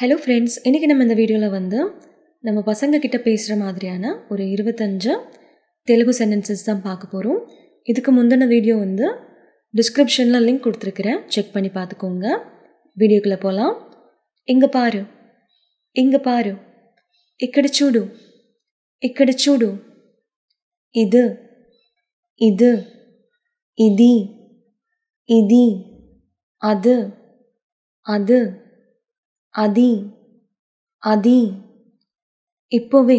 hello friends இன்றைக்கி நம்ம இந்த வீடியோவில் வந்து நம்ம பசங்கக்கிட்ட பேசுகிற மாதிரியான ஒரு இருபத்தஞ்சு தெலுங்கு சென்டென்சஸ் தான் பார்க்க போகிறோம் இதுக்கு முந்தின வீடியோ வந்து டிஸ்கிரிப்ஷனில் லிங்க் கொடுத்துருக்குறேன் செக் பண்ணி பார்த்துக்கோங்க வீடியோக்குள்ளே போகலாம் இங்கே பாரு இங்கே பாரு இக்கடி சூடு இக்கடி சூடு இது இது இதி இதி அது அது அதி அதி இப்போவே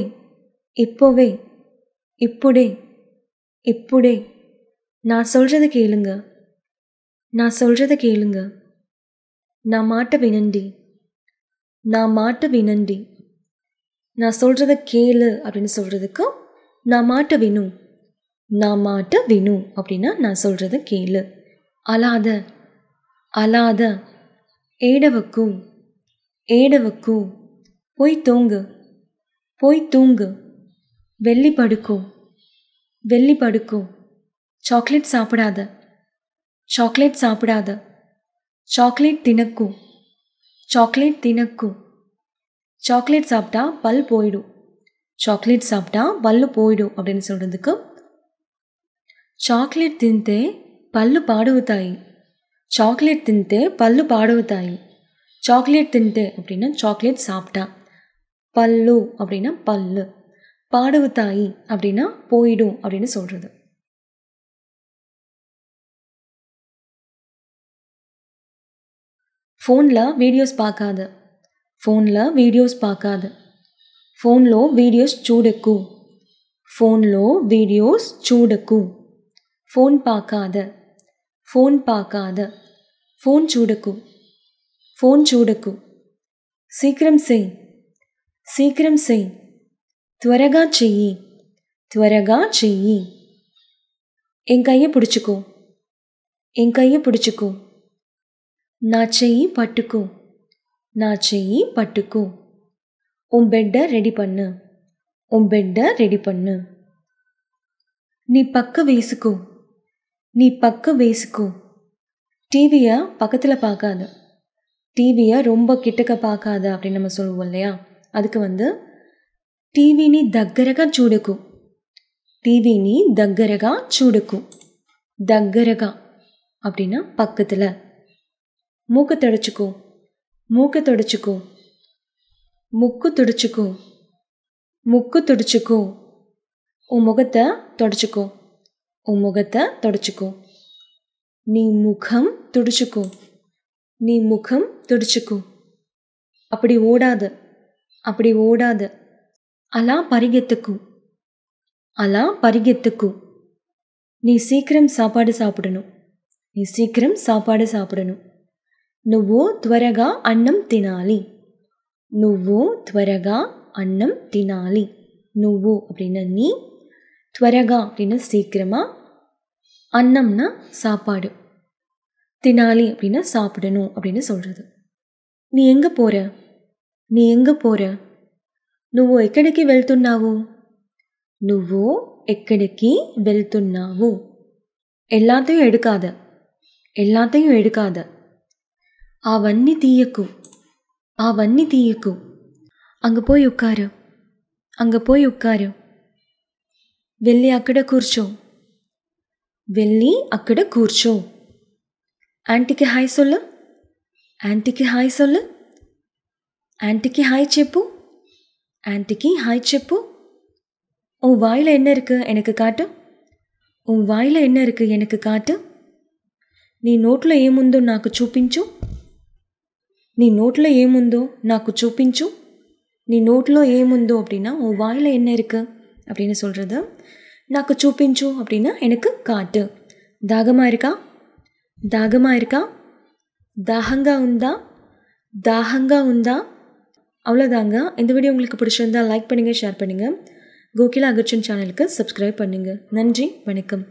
இப்போவே இப்புடே இப்புடே நான் சொல்கிறத கேளுங்க நான் சொல்கிறத கேளுங்க நான் மாட்ட வினண்டி நான் மாட்ட வினண்டி நான் சொல்கிறத கேளு அப்படின்னு சொல்கிறதுக்கு நான் மாட்ட வினு நான் மாட்ட வினு அப்படின்னா நான் சொல்கிறத கேளு அலாத அலாத ஏடவக்கும் ఏడవకు పోయి తూంగు పోయి తూంగు వెళ్ళి పడుకో వెళ్ళి పడుకో చాక్లెట్ సాపడాద చాక్లెట్ సాపడాద చాక్లెట్ తినక్కు చాక్లెట్ తినక్కు చాక్లెట్ సాప్టా பல் పోయిడు చాక్లెట్ సాప్టా பல்லு పోయిడు அப்படின்னு சொல்கிறதுக்கு చాక్లెట్ తింటే పళ్ళు పాడవుతాయి చాక్లెట్ తింటే పళ్ళు పాడవుతాయి சாக்லேட் தின்ட்டு அப்படின்னா சாக்லேட் சாப்பிட்டா பல்லு அப்படின்னா பல்லு பாடவு தாயி அப்படின்னா போயிடும் அப்படின்னு சொல்கிறது ஃபோனில் வீடியோஸ் பார்க்காது ஃபோனில் வீடியோஸ் பார்க்காது ஃபோனில் வீடியோஸ் சூடுக்கு ஃபோனில் வீடியோஸ் சூடுக்கு ஃபோன் பார்க்காத ஃபோன் பார்க்காத ஃபோன் சூடுக்கு ஃபோன் சூடக்கு சீக்கிரம் செய் சீக்கிரம் செய் துவரகா செய்யி துவரகா செய்யி என் கையை பிடிச்சிக்கோ என் கையை பிடிச்சிக்கோ நான் செய்யி பட்டுக்கோ நான் செய்யி பட்டுக்கோ உன் பெட்டை ரெடி பண்ணு உன் பெட்டை ரெடி பண்ணு நீ பக்க வேசுக்கோ நீ பக்க வேசுக்கோ டிவியை பக்கத்தில் பார்க்காது டிவியை ரொம்ப கிட்டக்க பார்க்காத அப்படின்னு நம்ம சொல்லுவோம் இல்லையா அதுக்கு வந்து டிவி நீ టీవీని சூடுக்கும் டிவி நீ தக்கரகா சூடுக்கும் தக்கரகா அப்படின்னா பக்கத்தில் மூக்கை தொடச்சிக்கும் மூக்கை தொடச்சிக்கும் முக்கு துடிச்சிக்கும் முக்கு துடிச்சிக்கும் உன் முகத்தை தொடச்சிக்கோ உன் முகத்தை தொடச்சிக்கும் நீ முகம் துடிச்சிக்கும் நீ முகம் துடிச்சுக்கோ அப்படி ஓடாத அப்படி ஓடாத அலாம் பரிகெத்துக்கும் அலாம் பரிகெத்துக்கும் நீ சீக்கிரம் சாப்பாடு சாப்பிடணும் நீ சீக்கிரம் சாப்பாடு சாப்பிடணும் நுவோ துவரகா அன்னம் தினாலி நுவோ துவரகா அன்னம் தினாலி நுவோ அப்படின்னா நீ துவரகா அப்படின்னா சீக்கிரமா அன்னம்னா சாப்பாடு தினாலி அப்படின்னா சாப்பிடணும் அப்படின்னு சொல்கிறது நீ எங்கே போகிற நீ எங்கே போகிற நுவோ எக்கடைக்கு வெல்துன்னாவோ நுவோ எக்கடைக்கு வெல்துன்னாவோ எல்லாத்தையும் எடுக்காத எல்லாத்தையும் எடுக்காத ஆ அவன்னி தீயக்கும் வன்னி தீயக்கும் அங்கே போய் உட்காரு அங்கே போய் உட்காரு வெள்ளி அக்கடை குறிச்சோம் வெள்ளி அக்கடை குறிச்சோம் ఆంటీకి హాయ్ సొల్లు ఆంటీకి హాయ్ సొల్లు ஆன்ட்டிக்கு ஹாய் செப்பு ஆன்ட்டிக்கு ஹாய் செப்பு உன் வாயில் என்ன இருக்குது எனக்கு காட்டு உன் வாயில் என்ன இருக்குது எனக்கு காட்டு నీ నోట్లో ఏముందో నాకు చూపించు నీ నోట్లో ఏముందో నాకు చూపించు నీ నోట్లో ఏముందో அப்படின்னா உன் வாயில் என்ன இருக்குது அப்படின்னு சொல்கிறது నాకు చూపించు அப்படின்னா எனக்கு காட்டு தாகமாக இருக்கா தாகமா இருக்கா தாகங்கா உந்தா தாகங்கா ఉందా அவ்வளோதாங்க இந்த வீடியோ உங்களுக்கு பிடிச்சிருந்தால் லைக் பண்ணுங்கள் ஷேர் பண்ணுங்கள் கோகிலா அகர்ச்சன் சேனலுக்கு சப்ஸ்கிரைப் பண்ணுங்கள் நன்றி வணக்கம்